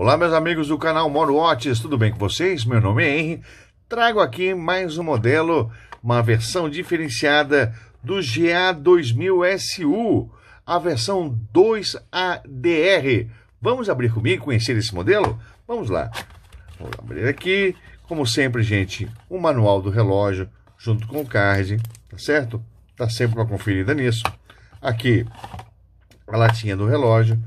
Olá, meus amigos do canal Moro Watches, tudo bem com vocês? Meu nome é Henry. Trago aqui mais um modelo, uma versão diferenciada do GA2000SU, a versão 2ADR. Vamos abrir comigo, conhecer esse modelo? Vamos lá. Vamos abrir aqui, como sempre, gente, o manual do relógio junto com o card, tá certo? Tá sempre uma conferida nisso. Aqui, a latinha do relógio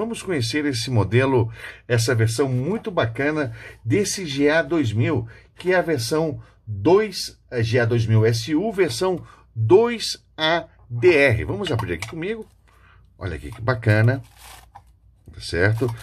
Vamos conhecer esse modelo, essa versão muito bacana desse GA2000, que é a versão 2 GA2000 SU, versão 2ADR. Vamos abrir aqui comigo. Olha aqui que bacana, tá certo?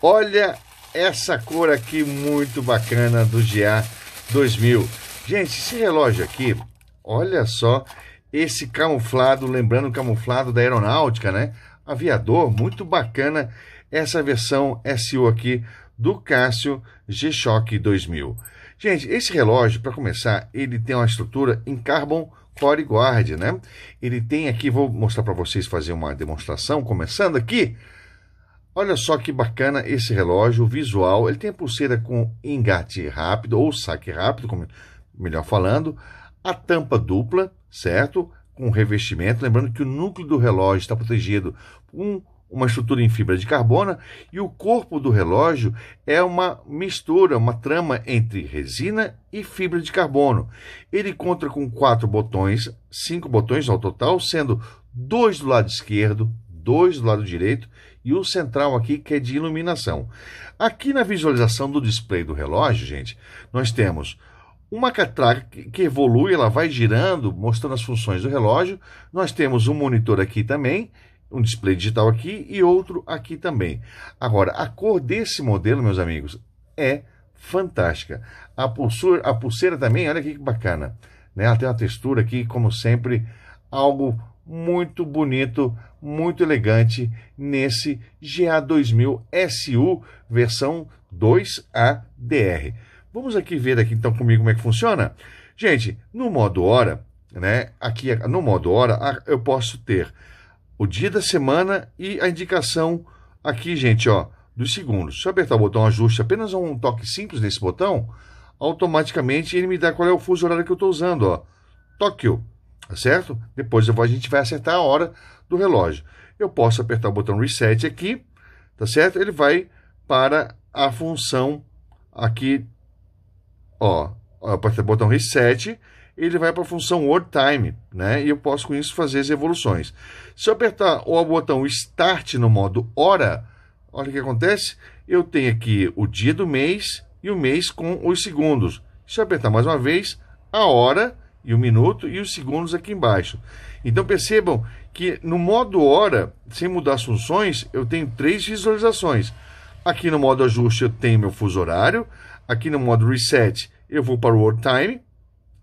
Olha essa cor aqui muito bacana do GA2000. Gente, esse relógio aqui, olha só esse camuflado, lembrando o camuflado da aeronáutica, né? aviador. Muito bacana essa versão SU aqui do Cássio G-Shock 2000. Gente, esse relógio, para começar, ele tem uma estrutura em carbon core guard, né? Ele tem aqui, vou mostrar para vocês fazer uma demonstração, começando aqui. Olha só que bacana esse relógio, visual. Ele tem a pulseira com engate rápido, ou saque rápido, como melhor falando. A tampa dupla, certo? com revestimento, lembrando que o núcleo do relógio está protegido com uma estrutura em fibra de carbono e o corpo do relógio é uma mistura, uma trama entre resina e fibra de carbono. Ele conta com quatro botões, cinco botões ao total, sendo dois do lado esquerdo, dois do lado direito e o central aqui que é de iluminação. Aqui na visualização do display do relógio, gente, nós temos uma catraca que evolui, ela vai girando, mostrando as funções do relógio. Nós temos um monitor aqui também, um display digital aqui e outro aqui também. Agora, a cor desse modelo, meus amigos, é fantástica. A, pulseira a pulseira também, olha que bacana. Né? Ela tem uma textura aqui, como sempre, algo muito bonito, muito elegante nesse GA2000 SU versão 2ADR. Vamos aqui ver aqui então comigo como é que funciona? Gente, no modo hora, né? Aqui no modo hora, eu posso ter o dia da semana e a indicação aqui, gente, ó, dos segundos. Se eu apertar o botão ajuste, apenas um toque simples nesse botão, automaticamente ele me dá qual é o fuso horário que eu estou usando, ó. Tóquio, tá certo? Depois vou, a gente vai acertar a hora do relógio. Eu posso apertar o botão reset aqui, tá certo? Ele vai para a função aqui Ó, eu o botão reset, ele vai para a função word time, né? E eu posso com isso fazer as evoluções. Se eu apertar o botão start no modo hora, olha o que acontece. Eu tenho aqui o dia do mês e o mês com os segundos. Se eu apertar mais uma vez, a hora e o minuto e os segundos aqui embaixo. Então percebam que no modo hora, sem mudar as funções, eu tenho três visualizações. Aqui no modo ajuste eu tenho meu fuso horário. Aqui no modo Reset, eu vou para o World Time,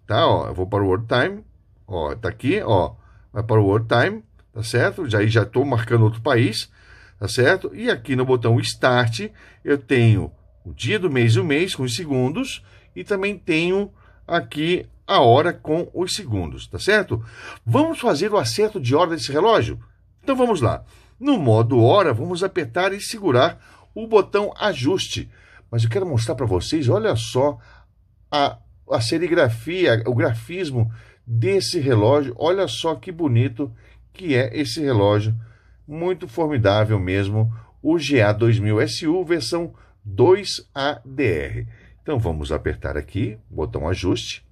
tá? Ó, eu vou para o World Time, ó, tá aqui, ó, vai para o World Time, tá certo? Já já estou marcando outro país, tá certo? E aqui no botão Start, eu tenho o dia do mês e o mês com os segundos e também tenho aqui a hora com os segundos, tá certo? Vamos fazer o acerto de hora desse relógio? Então vamos lá. No modo hora, vamos apertar e segurar o botão ajuste mas eu quero mostrar para vocês, olha só a, a serigrafia, o grafismo desse relógio, olha só que bonito que é esse relógio, muito formidável mesmo, o GA2000SU versão 2ADR. Então vamos apertar aqui, botão ajuste,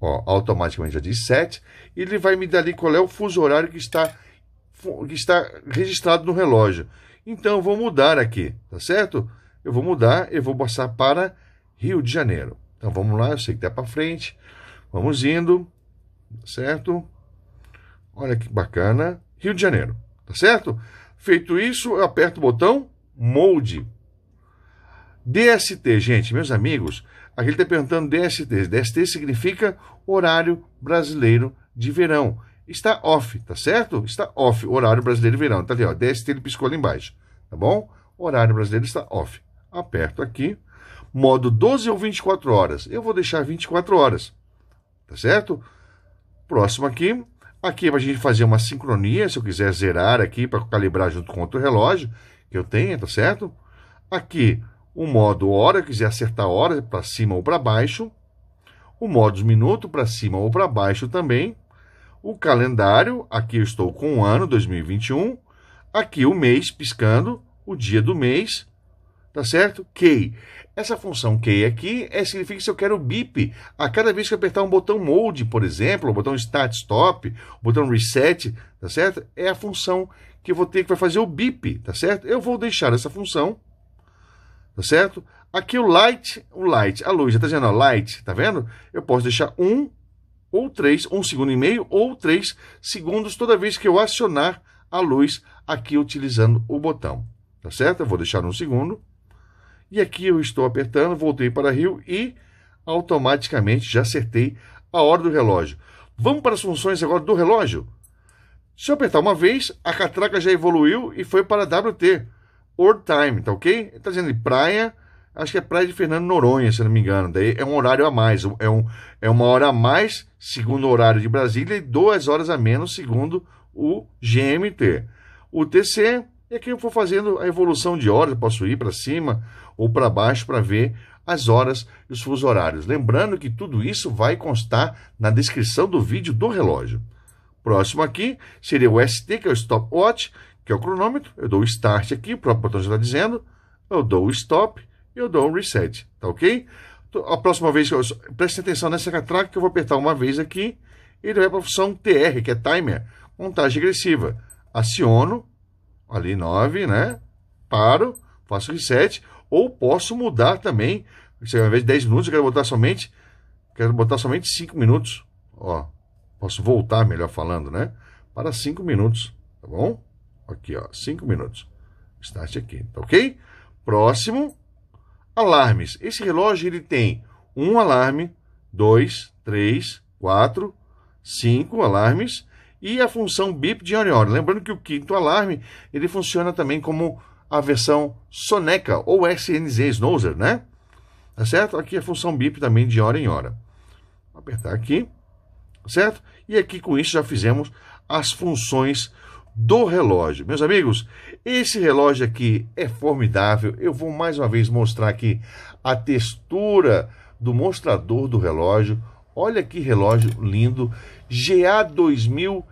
ó, automaticamente já diz 7, e ele vai me dar ali qual é o fuso horário que está, que está registrado no relógio. Então eu vou mudar aqui, tá certo? Eu vou mudar, eu vou passar para Rio de Janeiro. Então vamos lá, eu sei que tá para frente. Vamos indo, tá certo? Olha que bacana, Rio de Janeiro, tá certo? Feito isso, eu aperto o botão Molde. DST, gente, meus amigos, aqui ele está perguntando DST. DST significa Horário Brasileiro de Verão está off, tá certo? Está off, horário brasileiro verão. Tá ali, ó, DST ele piscou ali embaixo, tá bom? Horário brasileiro está off. Aperto aqui, modo 12 ou 24 horas. Eu vou deixar 24 horas, tá certo? Próximo aqui, aqui é para a gente fazer uma sincronia, se eu quiser zerar aqui para calibrar junto com outro relógio que eu tenha, tá certo? Aqui, o modo hora, eu quiser acertar a hora para cima ou para baixo. O modo minuto para cima ou para baixo também o calendário, aqui eu estou com o ano 2021, aqui o mês piscando, o dia do mês, tá certo? Key. Essa função key aqui é, significa que se eu quero bip a cada vez que eu apertar um botão mode, por exemplo, o botão start stop, o botão reset, tá certo? É a função que eu vou ter que vai fazer o bip, tá certo? Eu vou deixar essa função, tá certo? Aqui o light, o light, a luz, já tá dizendo, ó, light, tá vendo? Eu posso deixar 1, ou 3, um segundo e meio, ou 3 segundos toda vez que eu acionar a luz aqui utilizando o botão. Tá certo? Eu vou deixar um segundo. E aqui eu estou apertando, voltei para Rio e automaticamente já acertei a hora do relógio. Vamos para as funções agora do relógio? Se eu apertar uma vez, a catraca já evoluiu e foi para WT, World Time, tá ok? Está dizendo praia, acho que é Praia de Fernando Noronha, se não me engano. Daí é um horário a mais, é, um, é uma hora a mais, segundo o horário de Brasília, e duas horas a menos, segundo o GMT. O TC é que eu vou fazendo a evolução de horas, posso ir para cima ou para baixo para ver as horas e os fusos horários. Lembrando que tudo isso vai constar na descrição do vídeo do relógio. Próximo aqui seria o ST, que é o stopwatch, que é o cronômetro. Eu dou o start aqui, o próprio botão já está dizendo. Eu dou o stop eu dou um reset, tá ok? Então, a próxima vez, eu, preste atenção nessa catraca que eu vou apertar uma vez aqui, ele vai para a função TR, que é timer, montagem regressiva. Aciono, ali 9, né? Paro, faço reset, ou posso mudar também, se ao invés de 10 minutos eu quero botar somente, quero botar somente 5 minutos, ó, posso voltar, melhor falando, né? Para 5 minutos, tá bom? Aqui, ó, 5 minutos. Start aqui, tá ok? Próximo, alarmes. Esse relógio ele tem um alarme, dois, três, quatro, cinco alarmes e a função bip de hora em hora. Lembrando que o quinto alarme ele funciona também como a versão soneca ou SNZ Snozer, né? Tá certo? Aqui a função bip também de hora em hora. Vou apertar aqui, tá certo? E aqui com isso já fizemos as funções do relógio. Meus amigos, esse relógio aqui é formidável. Eu vou mais uma vez mostrar aqui a textura do mostrador do relógio. Olha que relógio lindo, GA2000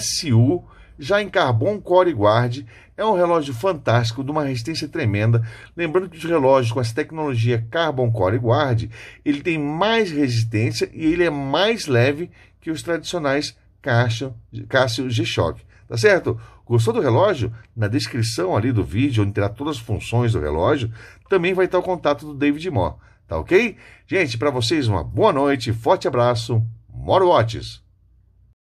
SU, já em carbon core guard, é um relógio fantástico, de uma resistência tremenda. Lembrando que os relógios com essa tecnologia Carbon Core Guard, ele tem mais resistência e ele é mais leve que os tradicionais Casio, Casio G-Shock. Tá certo? Gostou do relógio? Na descrição ali do vídeo, onde terá todas as funções do relógio, também vai estar o contato do David Mó. Tá ok? Gente, para vocês uma boa noite, forte abraço, Moro Watches!